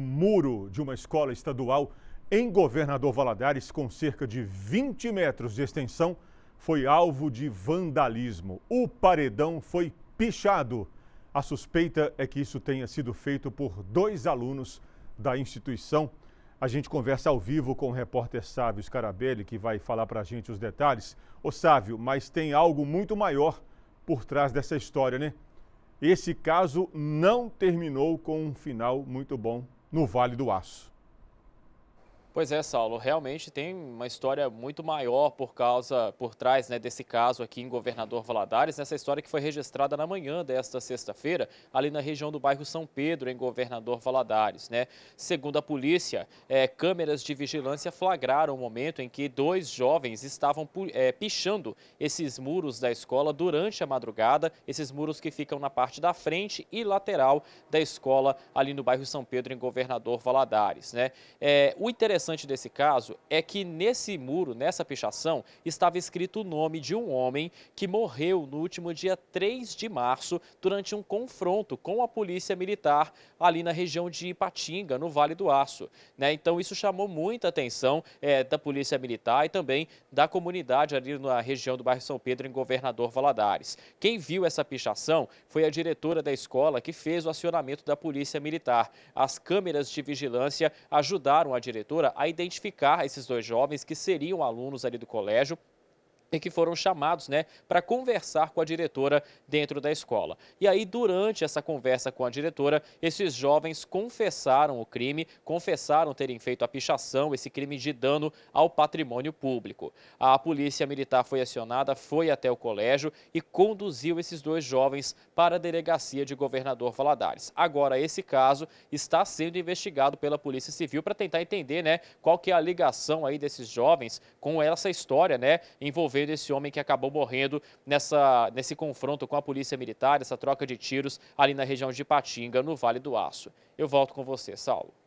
muro de uma escola estadual em Governador Valadares, com cerca de 20 metros de extensão, foi alvo de vandalismo. O paredão foi pichado. A suspeita é que isso tenha sido feito por dois alunos da instituição. A gente conversa ao vivo com o repórter Sávio Scarabelli, que vai falar para a gente os detalhes. Ô Sávio, mas tem algo muito maior por trás dessa história, né? Esse caso não terminou com um final muito bom no Vale do Aço. Pois é, Saulo, realmente tem uma história muito maior por causa, por trás né, desse caso aqui em Governador Valadares, nessa história que foi registrada na manhã desta sexta-feira, ali na região do bairro São Pedro, em Governador Valadares. Né? Segundo a polícia, é, câmeras de vigilância flagraram o momento em que dois jovens estavam é, pichando esses muros da escola durante a madrugada, esses muros que ficam na parte da frente e lateral da escola, ali no bairro São Pedro, em Governador Valadares. Né? É, o interessante interessante desse caso é que nesse muro, nessa pichação, estava escrito o nome de um homem que morreu no último dia 3 de março durante um confronto com a polícia militar ali na região de Ipatinga, no Vale do Aço. Né? Então isso chamou muita atenção é, da polícia militar e também da comunidade ali na região do bairro São Pedro, em Governador Valadares. Quem viu essa pichação foi a diretora da escola que fez o acionamento da polícia militar. As câmeras de vigilância ajudaram a diretora a identificar esses dois jovens que seriam alunos ali do colégio e que foram chamados né, para conversar com a diretora dentro da escola. E aí, durante essa conversa com a diretora, esses jovens confessaram o crime, confessaram terem feito a pichação, esse crime de dano ao patrimônio público. A polícia militar foi acionada, foi até o colégio e conduziu esses dois jovens para a delegacia de governador Valadares. Agora, esse caso está sendo investigado pela Polícia Civil para tentar entender né, qual que é a ligação aí desses jovens com essa história né, envolvendo desse homem que acabou morrendo nessa, nesse confronto com a polícia militar, essa troca de tiros ali na região de Patinga, no Vale do Aço. Eu volto com você, Saulo.